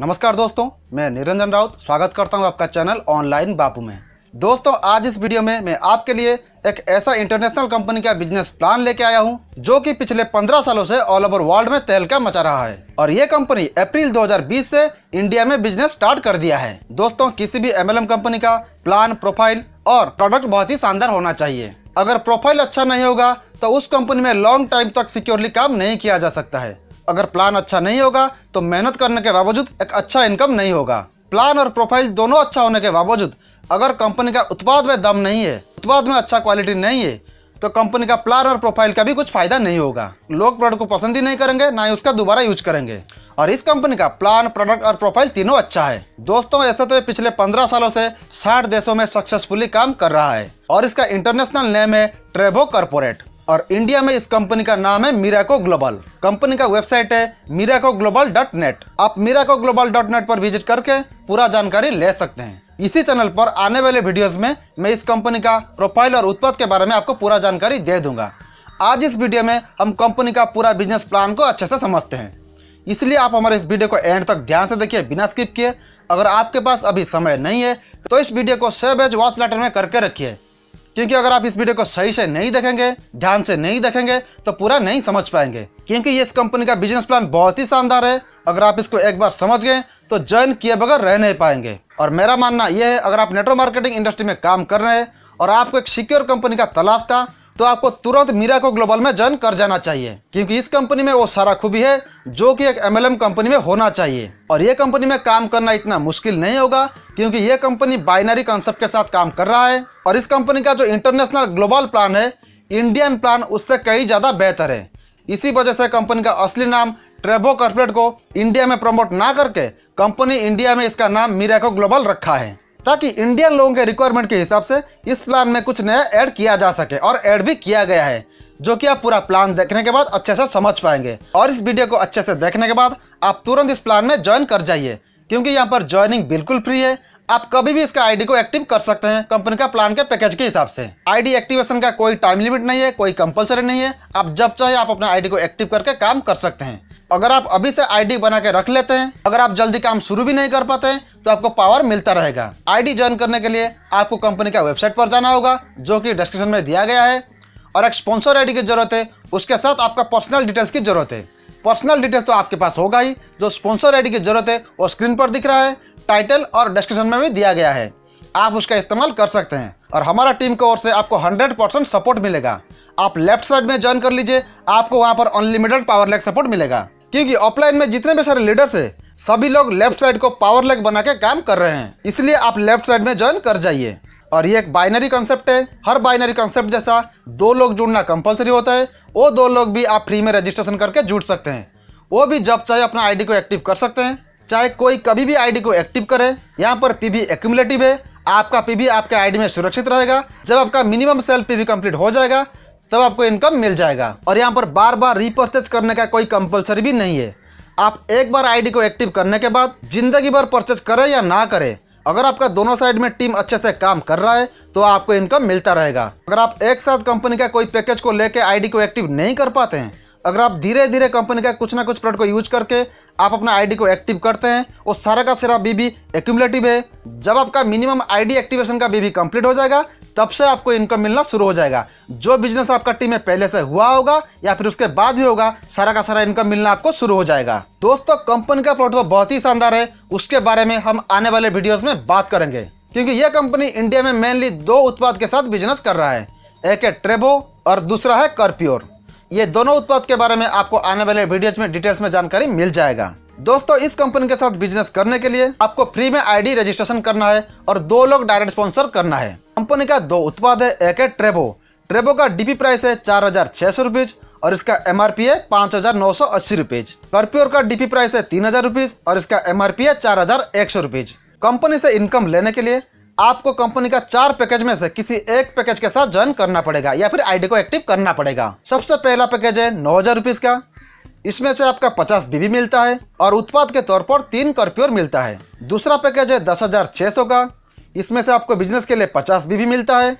नमस्कार दोस्तों मैं निरंजन राउत स्वागत करता हूं आपका चैनल ऑनलाइन बापू में दोस्तों आज इस वीडियो में मैं आपके लिए एक ऐसा इंटरनेशनल कंपनी का बिजनेस प्लान लेके आया हूं जो कि पिछले 15 सालों से ऑल ओवर वर्ल्ड में तहलका मचा रहा है और ये कंपनी अप्रैल 2020 से इंडिया में बिजनेस स्टार्ट कर दिया है दोस्तों किसी भी एम कंपनी का प्लान प्रोफाइल और प्रोडक्ट बहुत ही शानदार होना चाहिए अगर प्रोफाइल अच्छा नहीं होगा तो उस कंपनी में लॉन्ग टाइम तक सिक्योरली काम नहीं किया जा सकता है अगर प्लान अच्छा नहीं होगा तो मेहनत करने के बावजूद एक अच्छा इनकम नहीं होगा प्लान और प्रोफाइल दोनों अच्छा होने के बावजूद अगर कंपनी का उत्पाद में दम नहीं है उत्पाद में अच्छा क्वालिटी नहीं है तो कंपनी का प्लान और प्रोफाइल का भी कुछ फायदा नहीं होगा लोग प्रोडक्ट को पसंद ही नहीं करेंगे ना ही उसका दोबारा यूज करेंगे और इस कंपनी का प्लान प्रोडक्ट और प्रोफाइल तीनों अच्छा है दोस्तों ऐसा तो ये पिछले पंद्रह सालों से साठ देशों में सक्सेसफुली काम कर रहा है और इसका इंटरनेशनल नेम है ट्रेबो कॉर्पोरेट और इंडिया में इस कंपनी का नाम है मीराको ग्लोबल कंपनी का वेबसाइट है मीराको ग्लोबल डॉट नेट आप मीराको ग्लोबल डॉट नेट पर विजिट करके पूरा जानकारी ले सकते हैं इसी चैनल पर आने वाले वीडियोस में मैं इस कंपनी का प्रोफाइल और उत्पाद के बारे में आपको पूरा जानकारी दे दूंगा आज इस वीडियो में हम कंपनी का पूरा बिजनेस प्लान को अच्छे से समझते हैं इसलिए आप हमारे इस वीडियो को एंड तक ध्यान से देखिए बिना स्किप किए अगर आपके पास अभी समय नहीं है तो इस वीडियो को सेव एज वॉच लेटर में करके रखिए क्योंकि अगर आप इस वीडियो को सही से नहीं देखेंगे ध्यान से नहीं देखेंगे तो पूरा नहीं समझ पाएंगे क्योंकि ये इस कंपनी का बिजनेस प्लान बहुत ही शानदार है अगर आप इसको एक बार समझ गए तो ज्वाइन किए बगैर रह नहीं पाएंगे और मेरा मानना यह है अगर आप नेटवर्क मार्केटिंग इंडस्ट्री में काम कर रहे हैं और आपको एक सिक्योर कंपनी का तलाश था तो आपको तुरंत मीरा को ग्लोबल में ज्वाइन कर जाना चाहिए क्योंकि इस कंपनी में वो सारा खूबी है जो कि एक एमएलएम कंपनी में होना चाहिए और ये कंपनी में काम करना इतना मुश्किल नहीं होगा क्योंकि ये कंपनी बाइनरी कॉन्सेप्ट के साथ काम कर रहा है और इस कंपनी का जो इंटरनेशनल ग्लोबल प्लान है इंडियन प्लान उससे कहीं ज़्यादा बेहतर है इसी वजह से कंपनी का असली नाम ट्रेबो कॉर्पोरेट को इंडिया में प्रमोट ना करके कंपनी इंडिया में इसका नाम मीराको ग्लोबल रखा है ताकि इंडियन लोगों के रिक्वायरमेंट के हिसाब से इस प्लान में कुछ नया ऐड किया जा सके और ऐड भी किया गया है जो कि आप पूरा प्लान देखने के बाद अच्छे से समझ पाएंगे और इस वीडियो को अच्छे से देखने के बाद आप तुरंत इस प्लान में ज्वाइन कर जाइए क्योंकि यहाँ पर ज्वाइनिंग बिल्कुल फ्री है आप कभी भी इसका आईडी को एक्टिव कर सकते हैं कंपनी का प्लान के पैकेज के हिसाब से आईडी एक्टिवेशन का कोई टाइम लिमिट नहीं है कोई कंपलसरी नहीं है आप जब चाहे आप अपना आईडी को एक्टिव करके काम कर सकते हैं अगर आप अभी से आईडी बना के रख लेते हैं अगर आप जल्दी काम शुरू भी नहीं कर पाते तो आपको पावर मिलता रहेगा आईडी ज्वाइन करने के लिए आपको कंपनी का वेबसाइट पर जाना होगा जो कि डिस्क्रिप्शन में दिया गया है और एक स्पॉन्सर आईडी की जरूरत है उसके साथ आपका पर्सनल डिटेल्स की जरूरत है पर्सनल डिटेल्स तो आपके पास होगा ही जो स्पॉन्सर आईडी की जरूरत है वो स्क्रीन पर दिख रहा है टाइटल और डिस्क्रिप्शन में भी दिया गया है आप उसका इस्तेमाल कर सकते हैं और हमारा टीम की ओर से आपको 100 परसेंट सपोर्ट मिलेगा आप लेफ्ट साइड में ज्वाइन कर लीजिए आपको वहाँ पर अनलिमिटेड पावर लैग सपोर्ट मिलेगा क्योंकि ऑफलाइन में जितने भी सारे लीडर्स है सभी लोग लेफ्ट साइड को पावर लेग बना के काम कर रहे हैं इसलिए आप लेफ्ट साइड में ज्वाइन कर जाइए और ये एक बाइनरी कॉन्सेप्ट है हर बाइनरी कॉन्सेप्ट जैसा दो लोग जुड़ना कंपलसरी होता है वो दो लोग भी आप फ्री में रजिस्ट्रेशन करके जुड़ सकते हैं वो भी जब चाहे अपना आईडी को एक्टिव कर सकते हैं चाहे कोई कभी भी आईडी को एक्टिव करे यहाँ पर पीबी एक्यूमुलेटिव है आपका पीबी आपके आईडी में सुरक्षित रहेगा जब आपका मिनिमम सेल पीबी कंप्लीट हो जाएगा तब आपको इनकम मिल जाएगा और यहाँ पर बार बार रिपर्चेज करने का कोई कंपलसरी भी नहीं है आप एक बार आईडी को एक्टिव करने के बाद ज़िंदगी भर परचेज करें या ना करें अगर आपका दोनों साइड में टीम अच्छे से काम कर रहा है तो आपको इनकम मिलता रहेगा अगर आप एक साथ कंपनी का कोई पैकेज को लेकर आईडी को एक्टिव नहीं कर पाते हैं अगर आप धीरे धीरे कंपनी का कुछ ना कुछ प्रोडक्ट को यूज करके आप अपना आईडी को एक्टिव करते हैं और सारा का सारा बीबी एक्यूमलेटिव है जब आपका मिनिमम आईडी एक्टिवेशन का बीबी कंप्लीट हो जाएगा तब से आपको इनकम मिलना शुरू हो जाएगा जो बिजनेस आपका टीम में पहले से हुआ होगा या फिर उसके बाद भी होगा सारा का सारा इनकम मिलना आपको शुरू हो जाएगा दोस्तों कंपनी का प्रोडक्ट तो बहुत ही शानदार है उसके बारे में हम आने वाले वीडियोज में बात करेंगे क्योंकि यह कंपनी इंडिया में मेनली दो उत्पाद के साथ बिजनेस कर रहा है एक है ट्रेबो और दूसरा है कर्प्योर ये दोनों उत्पाद के बारे में आपको आने वाले वीडियोज में डिटेल्स में जानकारी मिल जाएगा दोस्तों इस कंपनी के साथ बिजनेस करने के लिए आपको फ्री में आईडी रजिस्ट्रेशन करना है और दो लोग डायरेक्ट स्पॉन्सर करना है कंपनी का दो उत्पाद है एक है ट्रेबो ट्रेबो का डीपी प्राइस है चार हजार छह सौ रुपीज और इसका एम आर पी है पाँच हजार नौ सौ अस्सी रुपीज कर्प्योर का डीपी प्राइस है तीन हजार रुपीज और इसका एम आर पी है चार हजार एक सौ रुपीज कंपनी से इनकम लेने के लिए आपको कंपनी का चार पैकेज में से किसी एक पैकेज के साथ ज्वाइन करना पड़ेगा या फिर आईडी को एक्टिव करना पड़ेगा सबसे पहला पैकेज है नौ हजार रुपीज का इसमें से आपका पचास बीबी मिलता है और उत्पाद के तौर पर तीन कॉर्प्योर मिलता है दूसरा पैकेज है दस हजार छः सौ का इसमें से आपको बिजनेस के लिए पचास बीबी मिलता है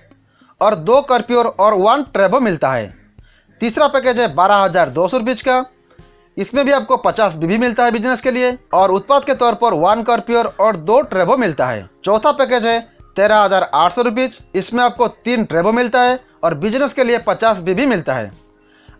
और दो कॉर्प्योर और वन ट्रेबो मिलता है तीसरा पैकेज है बारह हज़ार दो सौ रुपीज़ का इसमें भी आपको 50 बीबी मिलता है बिजनेस के लिए और उत्पाद के तौर पर वन कॉर्पियोर प्योर और दो ट्रेबो मिलता है चौथा पैकेज है तेरह हजार आठ सौ रुपीज इसमें आपको तीन ट्रेबो मिलता है और बिजनेस के लिए पचास बीबी मिलता है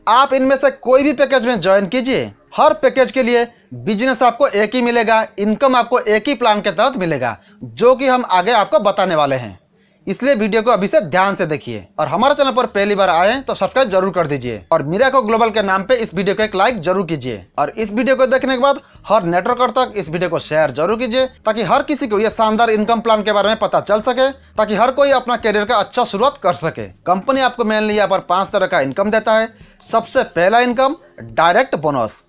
आप इनमें से कोई भी पैकेज में ज्वाइन कीजिए हर पैकेज के लिए बिजनेस आपको एक ही मिलेगा इनकम आपको एक ही प्लान के तहत मिलेगा जो कि हम आगे आपको बताने वाले हैं इसलिए वीडियो को अभी से ध्यान से देखिए और हमारे चैनल पर पहली बार आए तो सब्सक्राइब जरूर कर दीजिए और मीरा को ग्लोबल के नाम पे इस वीडियो को एक लाइक जरूर कीजिए और इस वीडियो को देखने के बाद हर नेटवर्कर तक इस वीडियो को शेयर जरूर कीजिए ताकि हर किसी को यह शानदार इनकम प्लान के बारे में पता चल सके ताकि हर कोई अपना करियर का अच्छा शुरुआत कर सके कंपनी आपको मेनली यहाँ पर पांच तरह का इनकम देता है सबसे पहला इनकम डायरेक्ट बोनस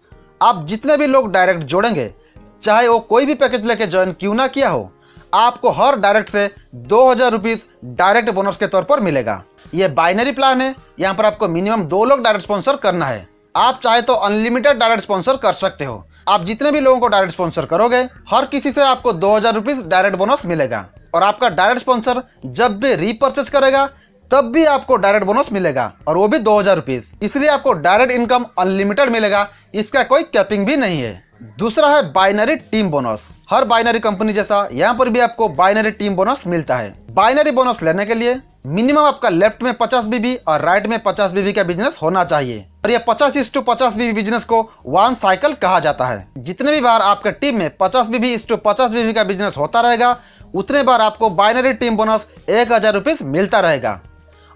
आप जितने भी लोग डायरेक्ट जोड़ेंगे चाहे वो कोई भी पैकेज लेके ज्वाइन क्यों ना किया हो आपको हर डायरेक्ट से दो हज़ार रुपीज़ डायरेक्ट बोनस के तौर पर मिलेगा ये बाइनरी प्लान है यहाँ पर आपको मिनिमम दो लोग डायरेक्ट स्पॉन्सर करना है आप चाहे तो अनलिमिटेड डायरेक्ट स्पॉन्सर कर सकते हो आप जितने भी लोगों को डायरेक्ट स्पॉन्सर करोगे हर किसी से आपको दो हज़ार रुपीज़ डायरेक्ट बोनस मिलेगा और आपका डायरेक्ट स्पॉन्सर जब भी रिपर्चेस करेगा तब भी आपको डायरेक्ट बोनस मिलेगा और वो भी दो हज़ार रुपीज़ इसलिए आपको डायरेक्ट इनकम अनलिमिटेड मिलेगा इसका कोई कैपिंग भी नहीं है दूसरा है बाइनरी टीम बोनस हर बाइनरी कंपनी जैसा यहाँ पर भी आपको बाइनरी टीम बोनस मिलता है बाइनरी बोनस लेने के लिए मिनिमम आपका लेफ्ट में पचास बीबी और राइट में पचास बीबी का बिजनेस होना चाहिए और यह पचास इस टू पचास बीबी बिजनेस को वन साइकिल कहा जाता है जितने भी बार आपके टीम में पचास बीबी इस टू पचास बीबी का बिजनेस होता रहेगा उतने बार आपको बाइनरी टीम बोनस एक हजार रुपीज मिलता रहेगा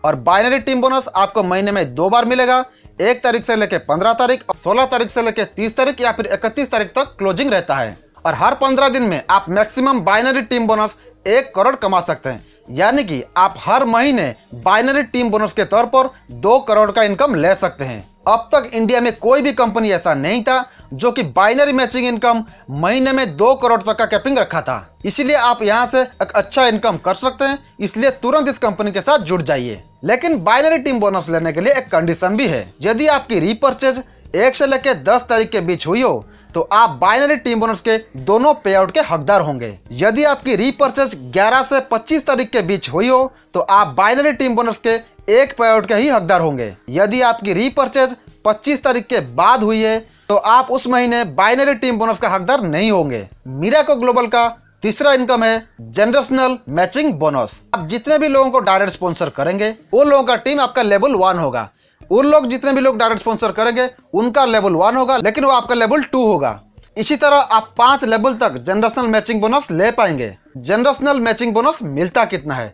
और बाइनरी टीम बोनस आपको महीने में दो बार मिलेगा एक तारीख से लेकर पंद्रह तारीख और सोलह तारीख से लेकर तीस तारीख या फिर इकतीस तारीख तक क्लोजिंग रहता है और हर पंद्रह दिन में आप मैक्सिमम बाइनरी टीम बोनस एक करोड़ कमा सकते हैं यानी कि आप हर महीने बाइनरी टीम बोनस के तौर पर दो करोड़ का इनकम ले सकते हैं अब तक इंडिया में कोई भी कंपनी ऐसा नहीं था जो कि बाइनरी मैचिंग इनकम महीने में दो करोड़ तक का कैपिंग रखा था इसीलिए आप यहाँ से एक अच्छा इनकम कर सकते हैं इसलिए तुरंत इस कंपनी के साथ जुड़ जाइए लेकिन बाइनरी टीम बोनस लेने के लिए एक कंडीशन भी है यदि आपकी रिपर्चेज एक से लेकर दस तारीख के बीच हुई हो तो आप बाइनरी टीम बोनस के दोनों पे आउट के हकदार होंगे यदि आपकी रिपर्चेज 11 से 25 तारीख के बीच हुई हो तो आप बाइनरी टीम बोनस के एक पे आउट के ही हकदार होंगे यदि आपकी रिपर्चेज 25 तारीख के बाद हुई है तो आप उस महीने बाइनरी टीम बोनस का हकदार नहीं होंगे मीरा को ग्लोबल का तीसरा इनकम है जनरेशनल मैचिंग बोनस आप जितने भी लोगों को डायरेक्ट स्पॉन्सर करेंगे उन लोगों का टीम आपका लेवल वन होगा उन लोग जितने भी लोग डायरेक्ट स्पॉन्सर करेंगे उनका लेवल वन होगा लेकिन वो आपका लेवल टू होगा इसी तरह आप पांच लेवल तक जनरेशनल मैचिंग बोनस ले पाएंगे जनरेशनल मैचिंग बोनस मिलता कितना है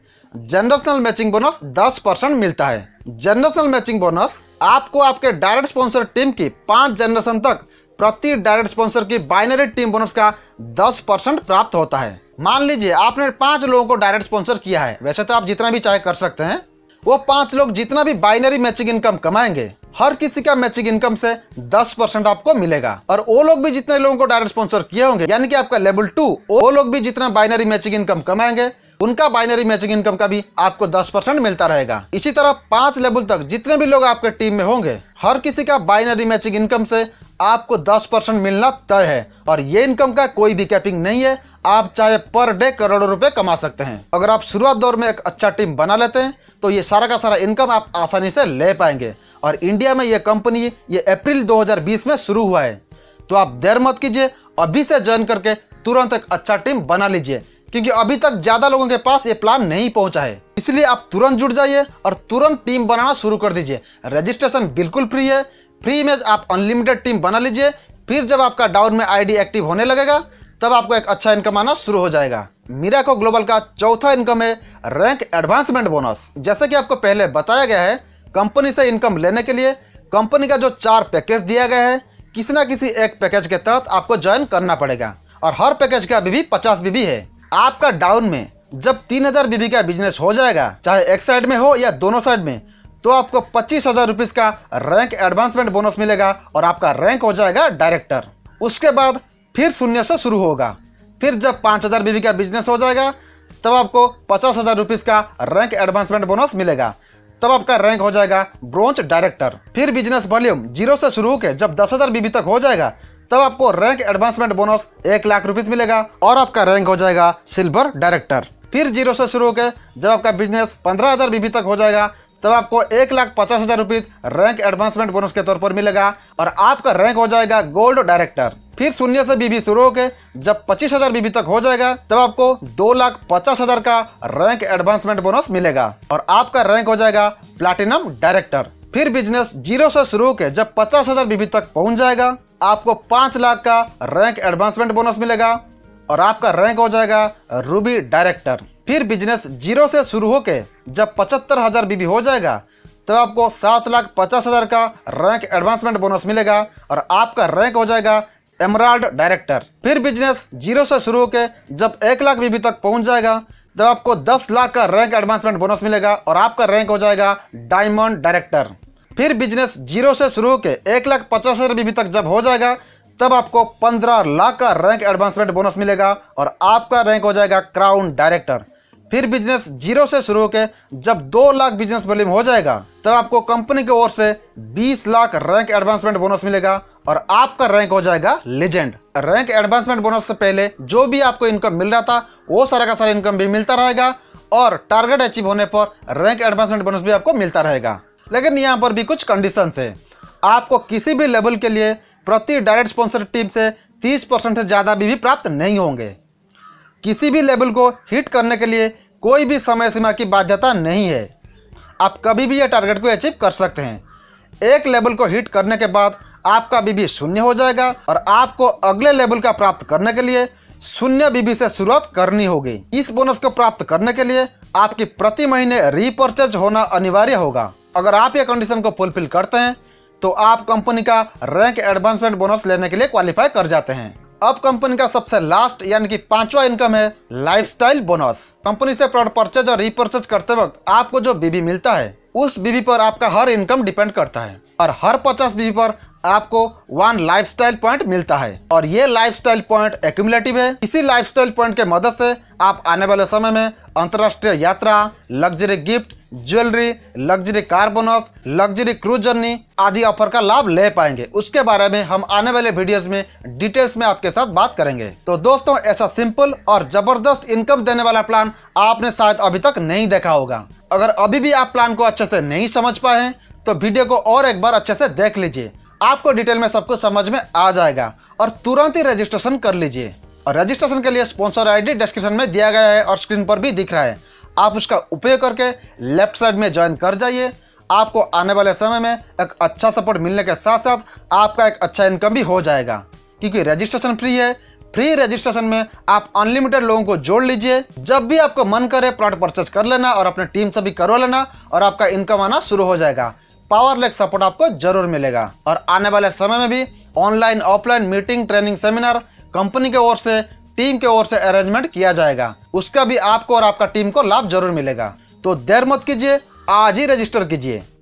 जनरेशनल मैचिंग बोनस 10 परसेंट मिलता है जनरेशनल मैचिंग बोनस आपको आपके डायरेक्ट स्पॉन्सर टीम की पांच जनरेशन तक प्रति डायरेक्ट स्पॉन्सर की बाइनरी टीम बोनस का 10 परसेंट प्राप्त होता है मान लीजिए आपने पांच लोगों को डायरेक्ट स्पॉन्सर किया है वैसे तो आप जितना भी चाहे कर सकते हैं वो पांच लोग जितना भी बाइनरी मैचिंग इनकम कमाएंगे हर किसी का मैचिंग इनकम से 10 परसेंट आपको मिलेगा और वो लोग भी जितने लोगों को डायरेक्ट स्पॉन्सर किए होंगे यानी कि आपका लेवल टू वो लोग भी जितना बाइनरी मैचिंग इनकम कमाएंगे उनका बाइनरी मैचिंग इनकम का भी आपको 10 परसेंट मिलता रहेगा इसी तरह पांच लेवल तक जितने भी लोग आपके टीम में होंगे हर किसी का बाइनरी मैचिंग इनकम से आपको 10 परसेंट मिलना तय है और ये इनकम का कोई भी कैपिंग नहीं है आप चाहे पर डे करोड़ों रुपए कमा सकते हैं अगर आप शुरुआत दौर में एक अच्छा टीम बना लेते हैं तो ये सारा का सारा इनकम आप आसानी से ले पाएंगे और इंडिया में ये कंपनी ये अप्रैल 2020 में शुरू हुआ है तो आप देर मत कीजिए अभी से ज्वाइन करके तुरंत एक अच्छा टीम बना लीजिए क्योंकि अभी तक ज़्यादा लोगों के पास ये प्लान नहीं पहुंचा है इसलिए आप तुरंत जुड़ जाइए और तुरंत टीम बनाना शुरू कर दीजिए रजिस्ट्रेशन बिल्कुल फ्री है फ्री में आप अनलिमिटेड टीम बना लीजिए फिर जब आपका डाउन में आईडी एक्टिव होने लगेगा तब आपको एक अच्छा इनकम आना शुरू हो जाएगा मीरा को ग्लोबल का चौथा इनकम है रैंक एडवांसमेंट बोनस जैसे कि आपको पहले बताया गया है कंपनी से इनकम लेने के लिए कंपनी का जो चार पैकेज दिया गया है किसी ना किसी एक पैकेज के तहत आपको ज्वाइन करना पड़ेगा और हर पैकेज का बीबी पचास बीबी है आपका डाउन में जब तीन हजार बीबी का बिजनेस हो जाएगा चाहे एक साइड में हो या दोनों साइड में तो आपको पच्चीस हजार रुपीज का रैंक एडवांसमेंट बोनस मिलेगा और आपका रैंक हो जाएगा डायरेक्टर उसके बाद फिर शून्य से शुरू होगा फिर जब पाँच हज़ार बीवी का बिजनेस हो जाएगा तब आपको पचास हज़ार रुपीज़ का रैंक एडवांसमेंट बोनस मिलेगा तब आपका रैंक हो जाएगा ब्रोंज डायरेक्टर फिर बिजनेस वॉल्यूम जीरो से शुरू होकर जब दस हज़ार बीवी तक हो जाएगा तब आपको रैंक एडवांसमेंट बोनस एक लाख रुपीज़ मिलेगा और आपका रैंक हो जाएगा सिल्वर डायरेक्टर फिर जीरो से शुरू होकर जब आपका बिजनेस पंद्रह हज़ार बीवी तक हो जाएगा तब आपको एक लाख पचास हज़ार रुपीज़ रैंक एडवांसमेंट बोनस के तौर पर मिलेगा और आपका रैंक हो जाएगा गोल्ड डायरेक्टर फिर शून्य से बीबी शुरू होकर जब पच्चीस हजार बीबी तक हो जाएगा तब आपको दो लाख पचास हजार का रैंक एडवांसमेंट बोनस मिलेगा और आपका रैंक हो जाएगा प्लेटिनम डायरेक्टर फिर बिजनेस जीरो से शुरू होकर जब पचास हजार बीबी तक पहुंच जाएगा आपको पांच लाख का रैंक एडवांसमेंट बोनस मिलेगा और आपका रैंक हो जाएगा रूबी डायरेक्टर फिर बिजनेस जीरो से शुरू होकर जब पचहत्तर हज़ार बीबी हो जाएगा तब तो आपको सात लाख पचास हज़ार का रैंक एडवांसमेंट बोनस मिलेगा और आपका रैंक हो जाएगा एमराल्ड डायरेक्टर फिर बिजनेस जीरो से शुरू होकर जब एक लाख बीबी तक पहुंच जाएगा तब तो आपको दस लाख का रैंक एडवांसमेंट बोनस मिलेगा और आपका रैंक हो जाएगा डायमंड डायरेक्टर फिर बिजनेस जीरो से शुरू होकर एक लाख पचास हज़ार बीबी तक जब हो जाएगा तब आपको 15 लाख का रैंक एडवांसमेंट बोनस मिलेगा और आपका रैंक हो जाएगा क्राउन डायरेक्टर फिर बिजनेस जीरो से शुरू होकर जब दो लाख बिजनेस वॉल्यूम हो जाएगा तब आपको कंपनी की ओर से 20 लाख रैंक एडवांसमेंट बोनस मिलेगा और आपका रैंक हो जाएगा लेजेंड रैंक एडवांसमेंट बोनस से पहले जो भी आपको इनकम मिल रहा था वो सारा का सारा इनकम भी मिलता रहेगा और टारगेट अचीव होने पर रैंक एडवांसमेंट बोनस भी आपको मिलता रहेगा लेकिन यहाँ पर भी कुछ कंडीशन है आपको किसी भी लेवल के लिए प्रति डायरेक्ट स्पॉन्सर टीम से 30 परसेंट से ज़्यादा भी, भी प्राप्त नहीं होंगे किसी भी लेवल को हिट करने के लिए कोई भी समय सीमा की बाध्यता नहीं है आप कभी भी यह टारगेट को अचीव कर सकते हैं एक लेवल को हिट करने के बाद आपका बीबी शून्य हो जाएगा और आपको अगले लेवल का प्राप्त करने के लिए शून्य बीबी से शुरुआत करनी होगी इस बोनस को प्राप्त करने के लिए आपकी प्रति महीने रिपर्चेज होना अनिवार्य होगा अगर आप ये कंडीशन को फुलफिल करते हैं तो आप कंपनी का रैंक एडवांसमेंट बोनस लेने के लिए क्वालिफाई कर जाते हैं अब कंपनी का सबसे लास्ट यानी कि पांचवा इनकम है लाइफस्टाइल बोनस कंपनी से प्रोडक्ट परचेज और रिपर्चेज करते वक्त आपको जो बीबी मिलता है उस बीबी पर आपका हर इनकम डिपेंड करता है और हर पचास बीबी पर आपको वन लाइफस्टाइल पॉइंट मिलता है और ये लाइफस्टाइल पॉइंट एक्यूमुलेटिव है इसी लाइफस्टाइल पॉइंट के मदद से आप आने वाले समय में अंतरराष्ट्रीय यात्रा luxury gift jewellery luxury car off luxury cruise journey आदि ऑफर का लाभ ले पाएंगे उसके बारे में हम आने वाले वीडियोस में डिटेल्स में आपके साथ बात करेंगे तो दोस्तों ऐसा सिंपल और जबरदस्त इनकम देने वाला प्लान आपने शायद अभी तक नहीं देखा होगा अगर अभी भी आप प्लान को अच्छे से नहीं समझ पाए तो वीडियो को और एक बार अच्छे से देख लीजिए आपको डिटेल में सब कुछ समझ में आ जाएगा और तुरंत ही रजिस्ट्रेशन कर लीजिए और रजिस्ट्रेशन के लिए स्पॉन्सर आईडी डिस्क्रिप्शन में दिया गया है और स्क्रीन पर भी दिख रहा है आप उसका उपयोग करके लेफ्ट साइड में ज्वाइन कर जाइए आपको आने वाले समय में एक अच्छा सपोर्ट मिलने के साथ साथ आपका एक अच्छा इनकम भी हो जाएगा क्योंकि रजिस्ट्रेशन फ्री है फ्री रजिस्ट्रेशन में आप अनलिमिटेड लोगों को जोड़ लीजिए जब भी आपको मन करे प्लॉट परचेज कर लेना और अपने टीम से भी करवा लेना और आपका इनकम आना शुरू हो जाएगा पावर लेक सपोर्ट आपको जरूर मिलेगा और आने वाले समय में भी online offline meeting training seminar company के ओर से टीम के ओर से अरेंजमेंट किया जाएगा उसका भी आपको और आपका टीम को लाभ जरूर मिलेगा तो देर मत कीजिए आज ही रजिस्टर कीजिए